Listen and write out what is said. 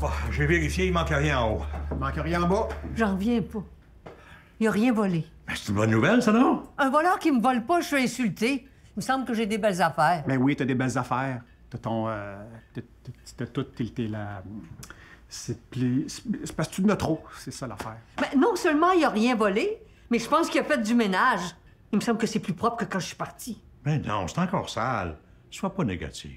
Bah, j'ai vérifié, il manque rien en haut. Il manque rien en bas? J'en reviens pas. Il a rien volé. c'est une bonne nouvelle, ça, non? Un voleur qui me vole pas, je suis insulté. Il me semble que j'ai des belles affaires. Ben oui, t'as des belles affaires. T'as ton. Euh, t'as tout t'es là. C'est parce que tu ne trop, c'est ça l'affaire. Ben, non seulement il a rien volé, mais je pense qu'il a fait du ménage. Il me semble que c'est plus propre que quand je suis parti. Mais ben non, c'est encore sale. Sois pas négatif.